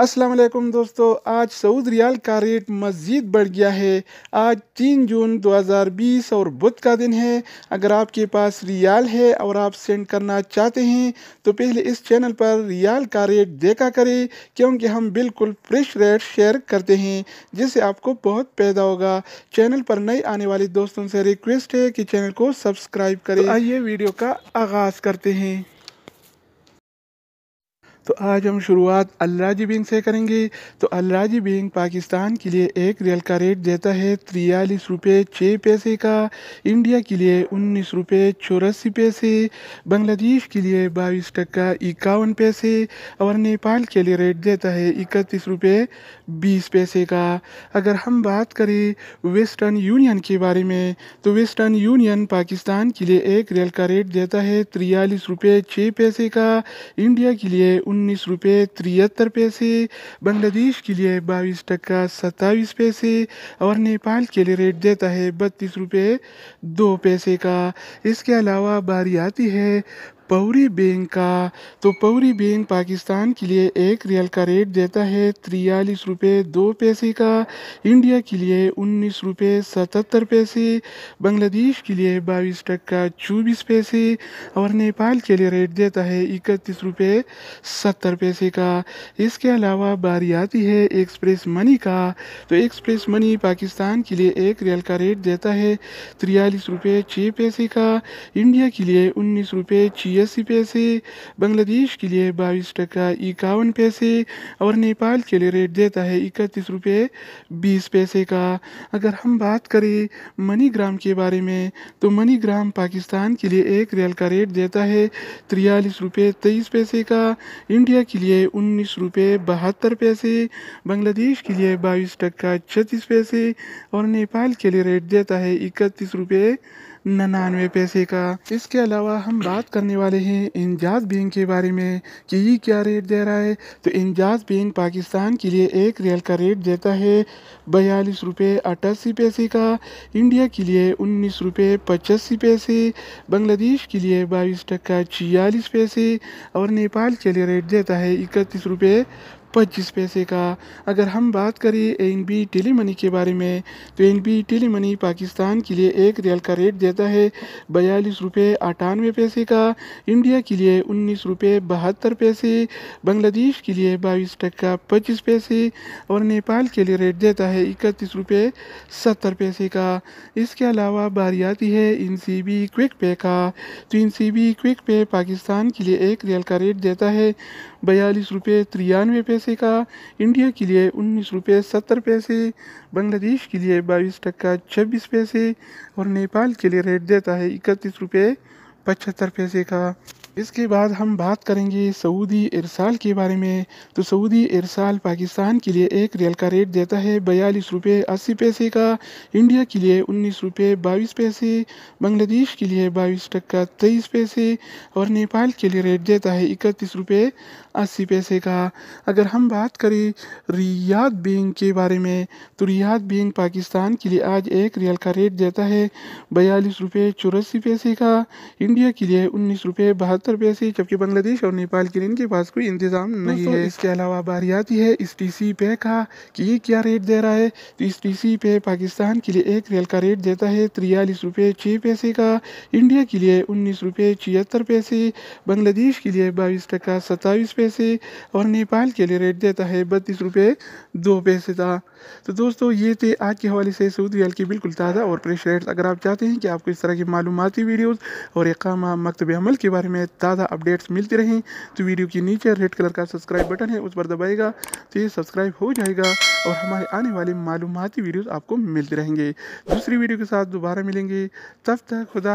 अस्सलाम वालेकुम दोस्तों आज सऊद रियाल का रेट मज़ीद बढ़ गया है आज तीन जून 2020 और बुध का दिन है अगर आपके पास रियाल है और आप सेंड करना चाहते हैं तो पहले इस चैनल पर रियाल का रेट देखा करें क्योंकि हम बिल्कुल फ्रेश रेट शेयर करते हैं जिससे आपको बहुत पैदा होगा चैनल पर नए आने वाले दोस्तों से रिक्वेस्ट है कि चैनल को सब्सक्राइब करें तो आइए वीडियो का आगाज़ करते हैं तो आज हम शुरुआत अलराजी बैंक से करेंगे तो अलराजी बैंक पाकिस्तान के लिए एक रियल का रेट देता है तिरयालीस रुपये छः पैसे का इंडिया के लिए उन्नीस रुपये चौरासी पैसे बांग्लादेश के लिए बाईस टक्का इक्यावन पैसे और नेपाल के लिए रेट देता है इकतीस रुपये बीस पैसे का अगर हम बात करें वेस्टर्न यूनियन के बारे में तो वेस्टर्न यूनियन पाकिस्तान के लिए एक रियल का रेट देता है तिरयालीस रुपये छः पैसे का इंडिया के लिए उन्नीस रुपये तिहत्तर पैसे बांग्लादेश के लिए बाईस टका सत्ताईस पैसे और नेपाल के लिए रेट देता है बत्तीस रुपये दो पैसे का इसके अलावा बारी आती है पौरी बैंक का तो पौरी बैंक पाकिस्तान के लिए एक रियल का रेट देता है त्रियालीस रुपये दो पैसे का इंडिया के लिए उन्नीस रुपये सतहत्तर पैसे बांग्लादेश के लिए बाईस टक्का चौबीस पैसे और नेपाल के लिए रेट देता है इकतीस रुपये सत्तर पैसे का इसके अलावा बारी आती है एक्सप्रेस मनी का तो एक्सप्रेस मनी पाकिस्तान के लिए एक रियल का रेट देता है तिरयालीस रुपये छः पैसे का इंडिया के लिए उन्नीस रुपये छियासी पैसे बांग्लादेश के लिए बाईस टका इक्यावन पैसे और नेपाल के लिए रेट देता है इकतीस रुपये बीस पैसे का अगर हम बात करें मनीग्राम के बारे में तो मनीग्राम पाकिस्तान के लिए एक रियल का रेट देता है तिरयालीस रुपये तेईस पैसे का इंडिया के लिए उन्नीस रुपये बहत्तर पैसे बांग्लादेश के लिए बाईस टका छत्तीस पैसे और नेपाल के लिए रेट देता है इकतीस रुपये ननानवे पैसे का इसके अलावा हम बात करने वाले हैं इंजाज बैंक के बारे में कि ये क्या रेट दे रहा है तो इंजाज बैंक पाकिस्तान के लिए एक रियल का रेट देता है बयालीस रुपये अट्ठासी पैसे का इंडिया के लिए उन्नीस रुपये पचासी पैसे बांग्लादेश के लिए बाईस टक्का छियालीस पैसे और नेपाल के लिए रेट देता है इकतीस रुपये पच्चीस पैसे का अगर हम बात करें एन बी टेली मनी के बारे में तो N B tele money Pakistan के लिए एक रियल का रेट देता है बयालीस रुपये अट्ठानवे पैसे का इंडिया के लिए उन्नीस रुपये बहत्तर पैसे बांग्लादेश के लिए बाईस टक्का पच्चीस पैसे और नेपाल के लिए रेट देता है इकतीस रुपये सत्तर पैसे का इसके अलावा बारी आती है इन सी बी क्विक पे का तो इन सी बी क्विक पे पाकिस्तान के लिए एक रियल का रेट देता है बयालीस रुपये तिरानवे पैसे पैसे का इंडिया के लिए उन्नीस रुपये सत्तर पैसे बांग्लादेश के लिए बाईस टक्का छब्बीस पैसे और नेपाल के लिए रेट देता है इकतीस रुपये पचहत्तर पैसे का इसके बाद हम बात करेंगे सऊदी इरसाल के बारे में तो सऊदी इरसाल पाकिस्तान के लिए एक रियल का रेट देता है बयालीस रुपये अस्सी पैसे का इंडिया के लिए उन्नीस रुपये बाईस पैसे बांग्लादेश के लिए बाईस टक्का तेईस पैसे और नेपाल के लिए रेट देता है इकतीस रुपये अस्सी पैसे का अगर हम बात करें रियाद बैंक के बारे में तो रियाद बैंक पाकिस्तान के लिए आज एक रियल का रेट देता है बयालीस रुपये चौरासी पैसे का इंडिया के लिए उन्नीस रुपये बहत्तर उत्तर प्रदेश जबकि बांग्लादेश और नेपाल के इनके पास कोई इंतजाम नहीं है इसके अलावा बारियाती है इस सी पे का कि ये क्या रेट दे रहा है तो इस सी पे पाकिस्तान के लिए एक रेल का रेट देता है त्रियालीस रुपये छः पैसे का इंडिया के लिए उन्नीस रुपये छिहत्तर पैसे बांग्लादेश के लिए बाईस टका सत्ताईस पैसे और नेपाल के लिए रेट देता है बत्तीस रुपये दो पैसे का तो दोस्तों ये थे आज के हवाले से सऊदी रेल की बिल्कुल ताज़ा और फ्रेश रेट अगर आप चाहते हैं कि आपको इस तरह की मालूमती वीडियोज़ और एक मकतब अमल के बारे में ताज़ा अपडेट्स मिलती रहें तो वीडियो के नीचे रेड कलर का सब्सक्राइब बटन है उस पर दबाएगा तो ये सब्सक्राइब हो जाएगा और हमारे आने वाले मालूमती वीडियोज़ आपको मिलते रहेंगे दूसरी वीडियो के साथ दोबारा मिलेंगे तब तक खुदा